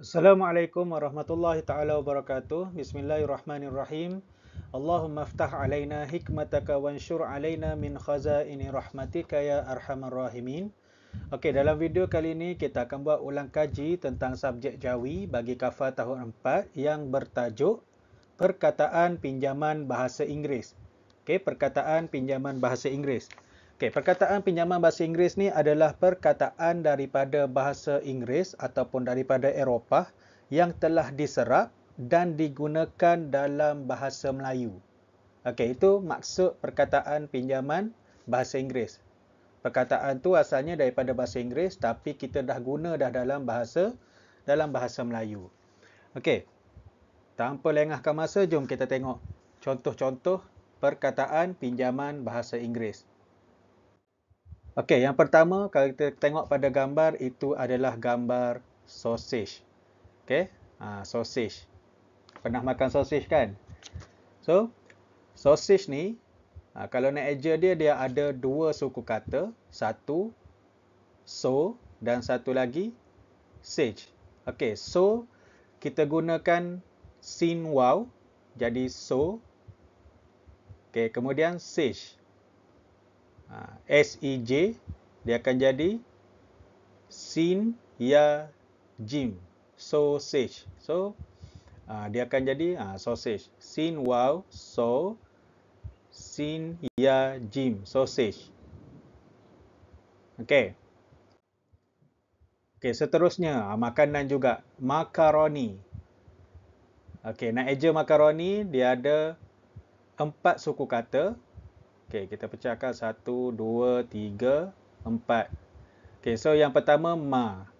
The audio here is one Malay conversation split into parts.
Assalamualaikum warahmatullahi taala wabarakatuh. Bismillahirrahmanirrahim. Allahumma aftah alaina hikmataka wanshur alaina min khazaini rahmatika ya arhamar rahimin. Okey, dalam video kali ini kita akan buat ulang kaji tentang subjek Jawi bagi kafa tahun 4 yang bertajuk perkataan pinjaman bahasa Inggeris. Okey, perkataan pinjaman bahasa Inggeris. Okay, perkataan pinjaman bahasa Inggeris ni adalah perkataan daripada bahasa Inggeris ataupun daripada Eropah yang telah diserap dan digunakan dalam bahasa Melayu. Okay, itu maksud perkataan pinjaman bahasa Inggeris. Perkataan tu asalnya daripada bahasa Inggeris tapi kita dah guna dah dalam bahasa dalam bahasa Melayu. Okey. Tanpa lengahkan masa, jom kita tengok contoh-contoh perkataan pinjaman bahasa Inggeris. Okey, yang pertama kalau kita tengok pada gambar itu adalah gambar sausage. Okey, ha, sausage. Pernah makan sausage kan? So, sausage ni ha, kalau nak eja dia dia ada dua suku kata, satu so dan satu lagi sage. Okey, so kita gunakan sin wow jadi so. Okey, kemudian sage. Ha, S-E-J dia akan jadi sin ya jim sausage so ha, dia akan jadi ha, sausage sin wow so sin ya jim sausage okey okey seterusnya makanan juga makaroni okey nak eja makaroni dia ada empat suku kata Okey, kita pecahkan 1, 2, 3, 4. Okey, so yang pertama ma.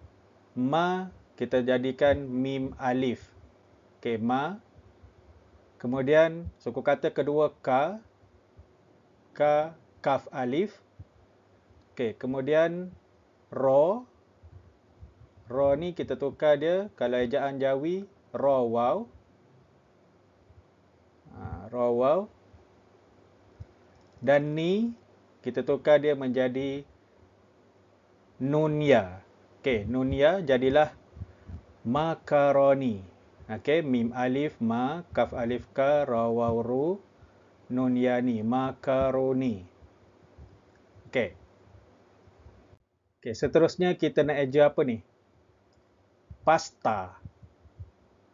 Ma kita jadikan mim alif. Okey, ma. Kemudian suku kata kedua ka. Ka, kaf alif. Okey, kemudian ro. Ro ni kita tukar dia kalau ejaan jawi ro waw. Ha, ro waw dan ni kita tukar dia menjadi nunya. Okey, nunya jadilah makaroni. Okey, mim alif ma kaf alif ka ra waw ru Nunya ni makaroni. Okey. Okey, seterusnya kita nak eja apa ni? Pasta.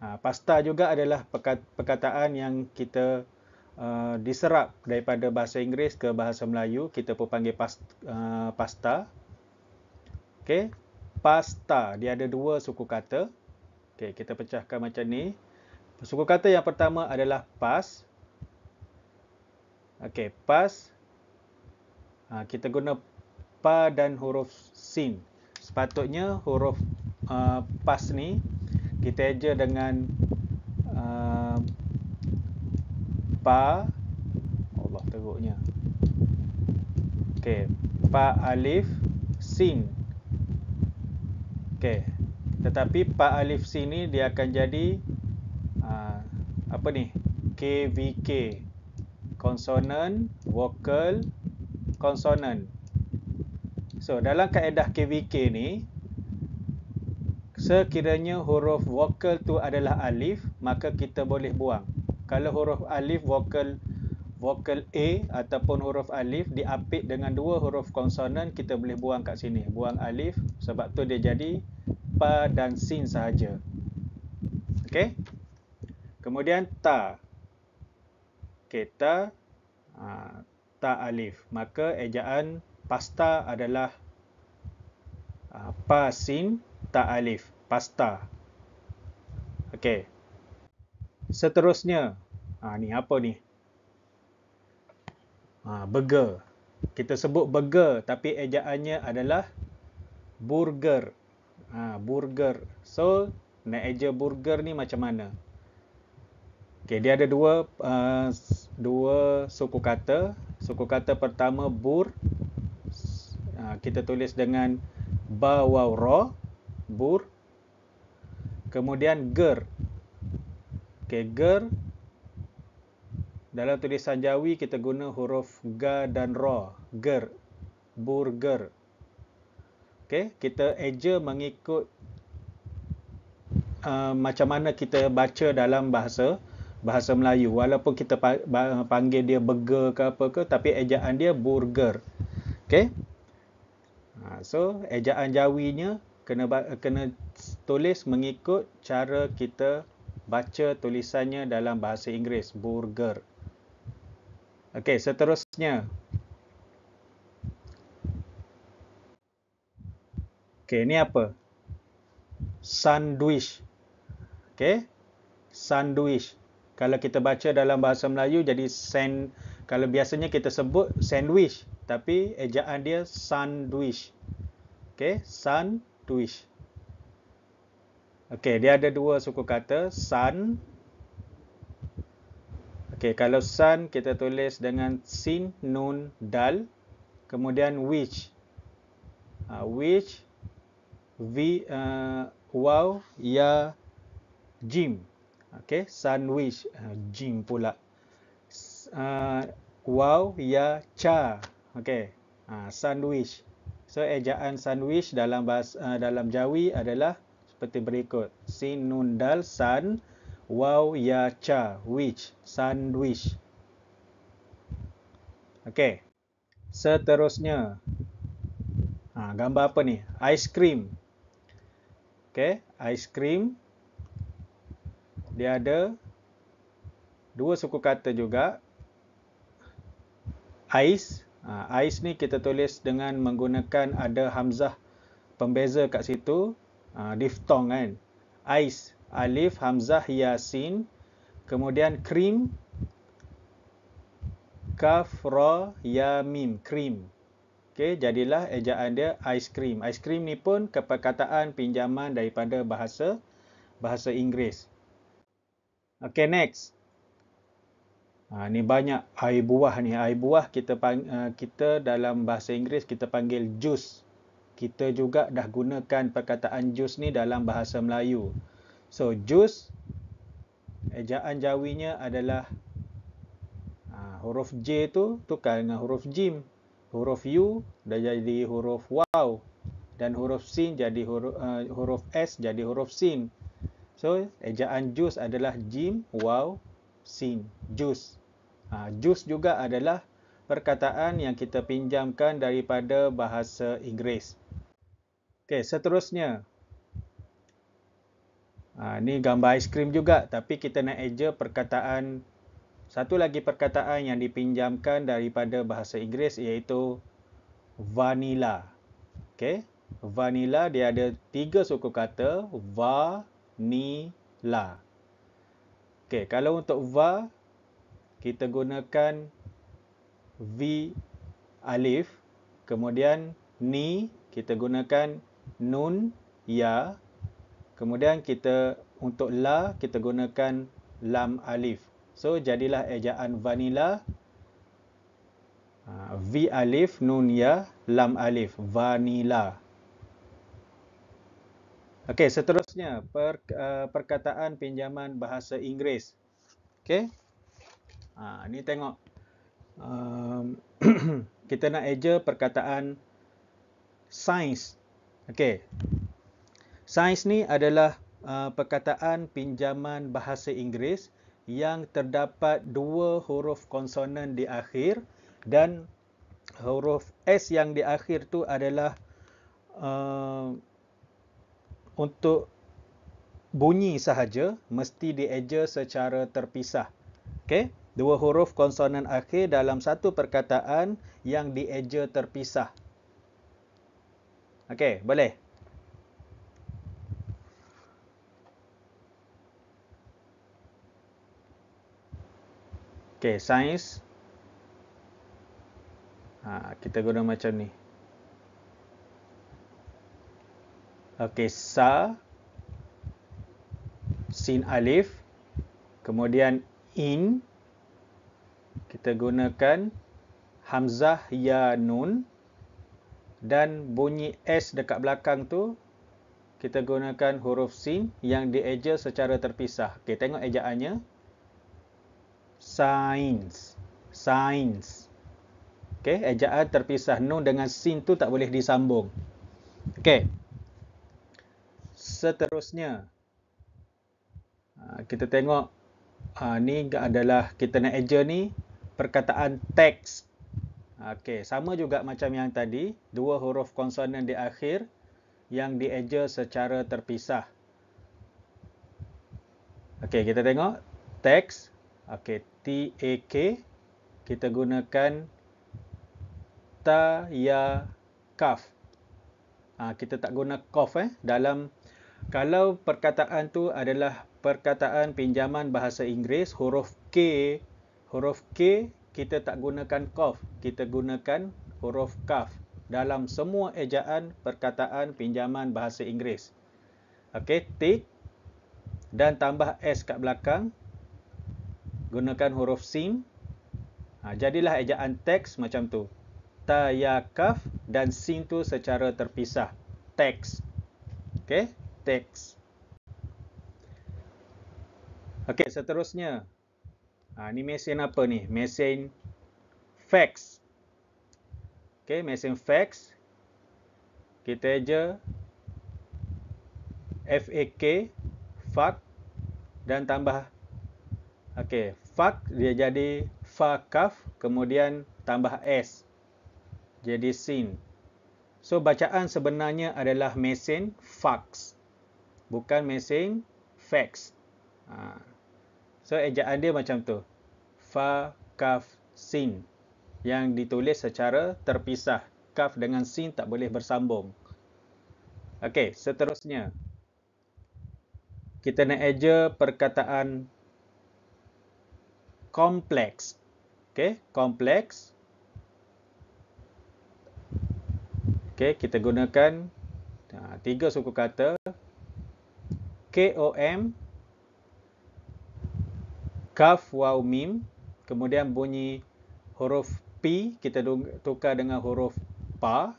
Ha, pasta juga adalah perkataan yang kita Uh, diserap daripada bahasa Inggeris ke bahasa Melayu kita pun panggil past, uh, pasta Okay, pasta dia ada dua suku kata Okay, kita pecahkan macam ni suku kata yang pertama adalah pas Okay, pas uh, kita guna pa dan huruf sin sepatutnya huruf uh, pas ni kita eja dengan pa Allah teruknya okey pa alif sin okey tetapi pa alif sin ni dia akan jadi uh, apa ni kvk consonant vocal consonant so dalam kaedah kvk ni sekiranya huruf vokal tu adalah alif maka kita boleh buang kalau huruf alif vokal vokal A ataupun huruf alif diapit dengan dua huruf konsonan kita boleh buang kat sini buang alif sebab tu dia jadi pa dan sin sahaja okey kemudian ta kita okay, ta, ha, ta alif maka ejaan pasta adalah ha, pa sin ta alif pasta okey Seterusnya, ha, ni apa ni? Ha, burger. Kita sebut burger tapi ejaannya adalah burger. Ha, burger. So, nak eja burger ni macam mana? Okay, dia ada dua uh, dua suku kata. Suku kata pertama bur. Ha, kita tulis dengan ba, Bur. Kemudian ger. Okey, ger. Dalam tulisan Jawi kita guna huruf ga dan ra. Ger. Burger. Okay kita eja mengikut uh, macam mana kita baca dalam bahasa bahasa Melayu. Walaupun kita panggil dia burger ke apa ke, tapi ejaan dia burger. Okay. Ha, so ejaan Jawinya kena kena tulis mengikut cara kita baca tulisannya dalam bahasa Inggeris burger. Okey, seterusnya. Okey, ini apa? Sandwich. Okey. Sandwich. Kalau kita baca dalam bahasa Melayu jadi sand kalau biasanya kita sebut sandwich tapi ejaan dia sandwich. Okey, sandwich. Okey, dia ada dua suku kata, sun. Okey, kalau sun kita tulis dengan sin, nun, dal. Kemudian which. Uh, which V. uh, eh, wow ya jim. Okey, sandwich uh, ah, jim pula. Uh, ah, wow ya cha. Okey. Uh, sandwich. So ejaan sandwich dalam bahasa uh, eh, dalam Jawi adalah seperti berikut. Sinundal nun, dal, san, waw, ya, cha, which, sandwich. Okey. Seterusnya. Ha, gambar apa ni? Ice cream. Okey. Ice cream. Dia ada dua suku kata juga. Ice. Ha, ice ni kita tulis dengan menggunakan ada hamzah pembeza kat situ diftong ha, kan. Ais, Alif, Hamzah, Yasin. Kemudian krim. Kaf, Ra, Ya, Mim. Krim. Okay, jadilah ejaan dia ice cream. Ice cream ni pun keperkataan pinjaman daripada bahasa bahasa Inggris. Okay, next. Ha, ni banyak air buah ni. Air buah kita eh, kita dalam bahasa Inggris kita panggil juice kita juga dah gunakan perkataan jus ni dalam bahasa Melayu. So, jus, ejaan jawinya adalah ha, huruf J tu tukar dengan huruf Jim. Huruf U dah jadi huruf Wow. Dan huruf Sin jadi huruf, uh, huruf S jadi huruf Sin. So, ejaan jus adalah Jim, Wow, Sin. Jus. Ha, jus juga adalah perkataan yang kita pinjamkan daripada bahasa Inggeris. Okey, seterusnya. Ha, ni gambar aiskrim juga tapi kita nak eja perkataan satu lagi perkataan yang dipinjamkan daripada bahasa Inggeris iaitu vanilla. Okey, vanilla dia ada tiga suku kata va ni la. Okey, kalau untuk va kita gunakan v alif kemudian ni kita gunakan nun, ya. Kemudian kita untuk la kita gunakan lam alif. So jadilah ejaan vanilla. Ha, v alif, nun ya, lam alif, vanilla. Okey, seterusnya per, uh, perkataan pinjaman bahasa Inggeris. Okey. Ha, ni tengok. Um, kita nak eja perkataan science. Okey. Sains ni adalah uh, perkataan pinjaman bahasa Inggeris yang terdapat dua huruf konsonan di akhir dan huruf S yang di akhir tu adalah uh, untuk bunyi sahaja mesti dieja secara terpisah. Okey, dua huruf konsonan akhir dalam satu perkataan yang dieja terpisah. Okey, boleh. Okey, sains. Ha, kita guna macam ni. Okey, sa sin alif kemudian in kita gunakan hamzah ya nun dan bunyi S dekat belakang tu kita gunakan huruf sin yang dieja secara terpisah. Okey, tengok ejaannya. Sains. Sains. Okey, ejaan terpisah nun dengan sin tu tak boleh disambung. Okey. Seterusnya ha, kita tengok ha, ni adalah kita nak eja ni perkataan text. Okey, sama juga macam yang tadi, dua huruf konsonan di akhir yang dieja secara terpisah. Okey, kita tengok teks. Okey, T A e K kita gunakan ta ya kaf. Ha, kita tak guna kaf eh dalam kalau perkataan tu adalah perkataan pinjaman bahasa Inggeris huruf K huruf K kita tak gunakan kaf, kita gunakan huruf kaf dalam semua ejaan perkataan pinjaman bahasa Inggeris. Okey, tick dan tambah s kat belakang. Gunakan huruf sim. Ha, jadilah ejaan teks macam tu. Taya kaf dan sim tu secara terpisah. Teks. Okey, teks. Okey, seterusnya Ha, ni mesin apa ni? Mesin fax. Okay, mesin fax. Kita aja FAK, FAK dan tambah. Okay, FAK dia jadi FAKAF kemudian tambah S. Jadi SIN. So, bacaan sebenarnya adalah mesin fax. Bukan mesin fax. Haa. So ejaan dia macam tu. Fa kaf sin yang ditulis secara terpisah. Kaf dengan sin tak boleh bersambung. Okey, seterusnya. Kita nak eja perkataan kompleks. Okey, kompleks. Okey, kita gunakan ha, tiga suku kata. k o m kaf waw mim kemudian bunyi huruf p kita tukar dengan huruf pa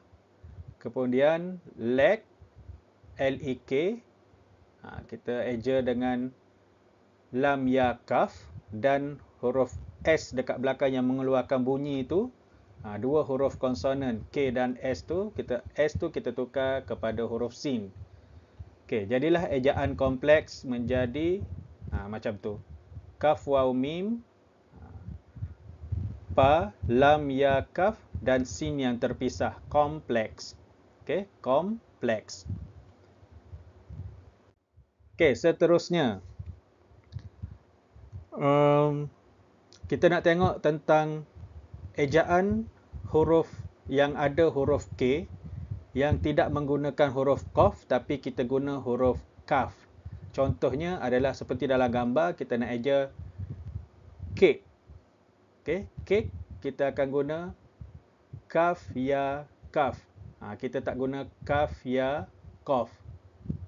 kemudian lek l e k ha, kita eja dengan lam ya kaf dan huruf s dekat belakang yang mengeluarkan bunyi itu ha, dua huruf konsonan k dan s tu kita s tu kita tukar kepada huruf sin okey jadilah ejaan kompleks menjadi ha, macam tu kaf waw mim pa lam ya kaf dan sin yang terpisah kompleks okey kompleks okey seterusnya um, kita nak tengok tentang ejaan huruf yang ada huruf k yang tidak menggunakan huruf kaf tapi kita guna huruf kaf Contohnya adalah seperti dalam gambar kita nak eja kek. Okey, kek kita akan guna kaf ya kaf. Ha, kita tak guna kaf ya kaf.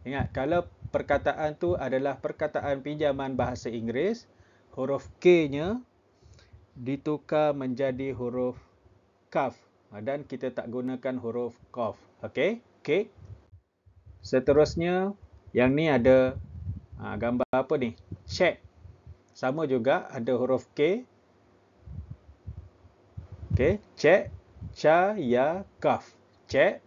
Ingat kalau perkataan tu adalah perkataan pinjaman bahasa Inggeris, huruf k-nya ditukar menjadi huruf kaf ha, dan kita tak gunakan huruf kaf. Okey, kek. Seterusnya yang ni ada ha, gambar apa ni? Shed. Sama juga ada huruf K. Okey, cek, cha, ya, kaf. Cek.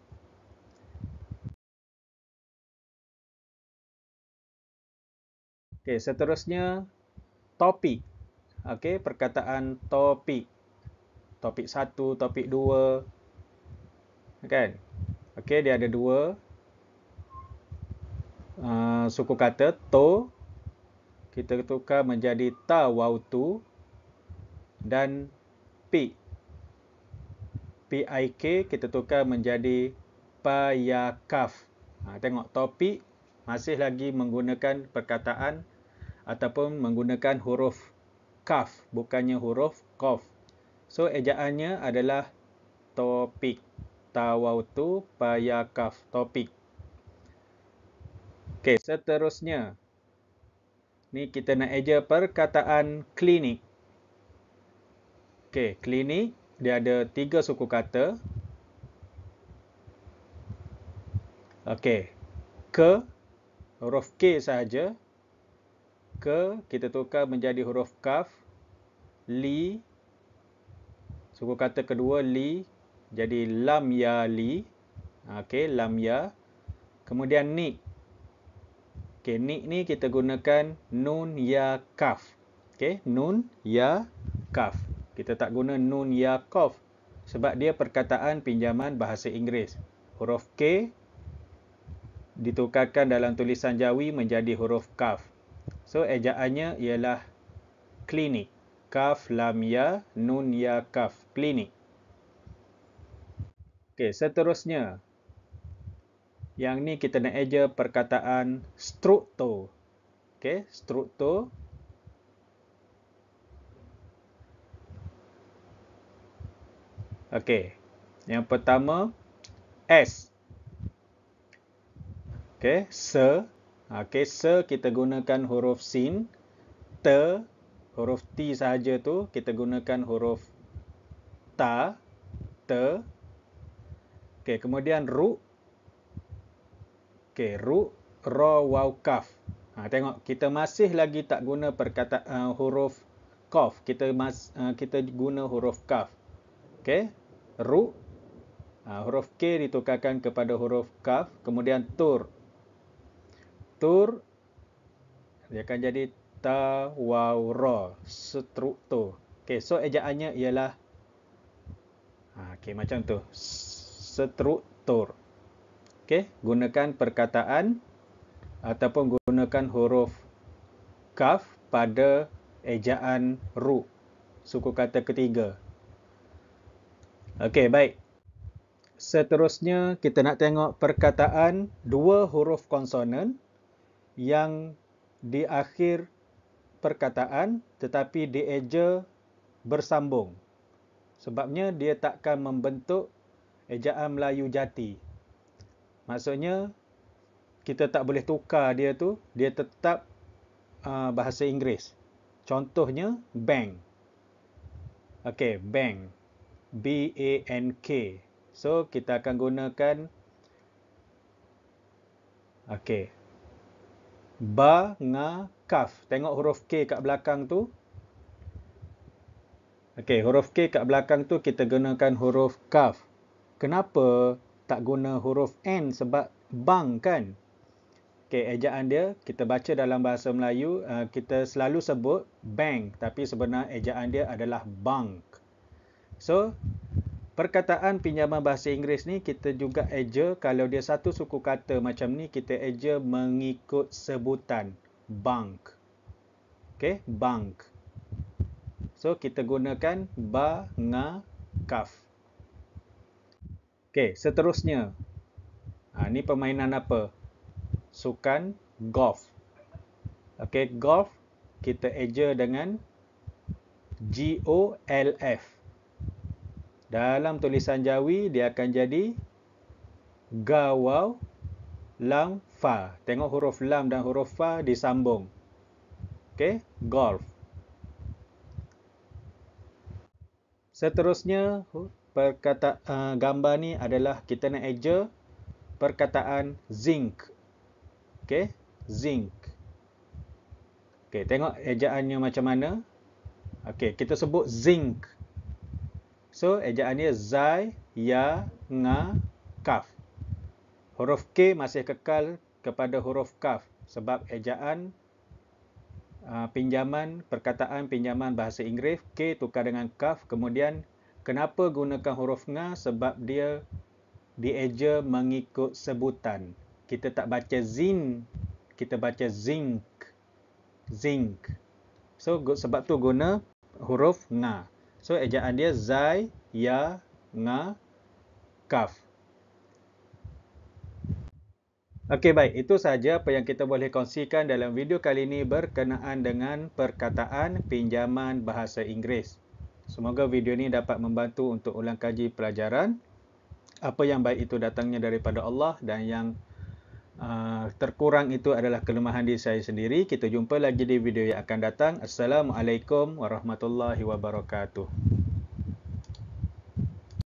Okey, seterusnya topi. Okey, perkataan topi. Topik 1, topik 2. Kan? Okey, dia ada dua Ah, suku kata to kita tukar menjadi ta wau tu dan pi pik kita tukar menjadi payakaf ha, tengok topik masih lagi menggunakan perkataan ataupun menggunakan huruf kaf bukannya huruf qaf so ejaannya adalah topik tawautu payakaf topik Okey, seterusnya. Ni kita nak eja perkataan klinik. Okey, klinik. Dia ada tiga suku kata. Okey. Ke. Huruf K saja, Ke. Kita tukar menjadi huruf kaf. Li. Suku kata kedua, li. Jadi, lam ya li. Okey, lam ya. Kemudian, nik. Okey, ni ni kita gunakan nun ya kaf. okay? nun ya kaf. Kita tak guna nun ya kaf sebab dia perkataan pinjaman bahasa Inggeris. Huruf K ditukarkan dalam tulisan Jawi menjadi huruf kaf. So ejaannya ialah klinik. Kaf lam ya nun ya kaf. Klinik. Okay, seterusnya yang ni kita nak eja perkataan struktur. Okey, struktur. Okey. Yang pertama S. Okey, se. Okey, se kita gunakan huruf sin. Te huruf T sahaja tu kita gunakan huruf ta. Te. Okey, kemudian ru. Okey, ru, ro, waw, kaf. Ha, tengok, kita masih lagi tak guna perkataan uh, eh, huruf kaf. Kita mas, uh, kita guna huruf kaf. Okey, ru, uh, huruf k ditukarkan kepada huruf kaf. Kemudian tur. Tur, dia akan jadi ta, waw, ro, struktur. Okey, so ejaannya ialah, ha, okey macam tu, struktur. Okey, gunakan perkataan ataupun gunakan huruf kaf pada ejaan ru suku kata ketiga. Okey, baik. Seterusnya kita nak tengok perkataan dua huruf konsonan yang di akhir perkataan tetapi di eja bersambung. Sebabnya dia takkan membentuk ejaan Melayu jati. Maksudnya kita tak boleh tukar dia tu, dia tetap uh, bahasa Inggeris. Contohnya bank. Okey, bank. B A N K. So kita akan gunakan Okey. Ba nga kaf. Tengok huruf K kat belakang tu. Okey, huruf K kat belakang tu kita gunakan huruf kaf. Kenapa? tak guna huruf N sebab bang kan. Okay, ejaan dia kita baca dalam bahasa Melayu uh, kita selalu sebut bank tapi sebenar ejaan dia adalah bank. So, perkataan pinjaman bahasa Inggeris ni kita juga eja kalau dia satu suku kata macam ni kita eja mengikut sebutan bank. Okay, bank. So, kita gunakan ba, nga, kaf. Okey, seterusnya. Ha, ini permainan apa? Sukan golf. Okey, golf kita eja dengan G-O-L-F. Dalam tulisan jawi, dia akan jadi gawau lang fa. Tengok huruf lam dan huruf fa disambung. Okey, golf. Seterusnya, perkata uh, gambar ni adalah kita nak eja perkataan zinc. Okey, zinc. Okey, tengok ejaannya macam mana. Okey, kita sebut zinc. So, ejaannya zai ya nga kaf. Huruf k masih kekal kepada huruf kaf sebab ejaan Uh, pinjaman, perkataan pinjaman bahasa Inggeris K tukar dengan kaf Kemudian Kenapa gunakan huruf nga? Sebab dia dieja mengikut sebutan. Kita tak baca zin, kita baca zinc. Zinc. So sebab tu guna huruf nga. So ejaan dia zai ya nga kaf. Okey baik, itu saja apa yang kita boleh kongsikan dalam video kali ini berkenaan dengan perkataan pinjaman bahasa Inggeris. Semoga video ini dapat membantu untuk ulang kaji pelajaran. Apa yang baik itu datangnya daripada Allah dan yang uh, terkurang itu adalah kelemahan diri saya sendiri. Kita jumpa lagi di video yang akan datang. Assalamualaikum warahmatullahi wabarakatuh.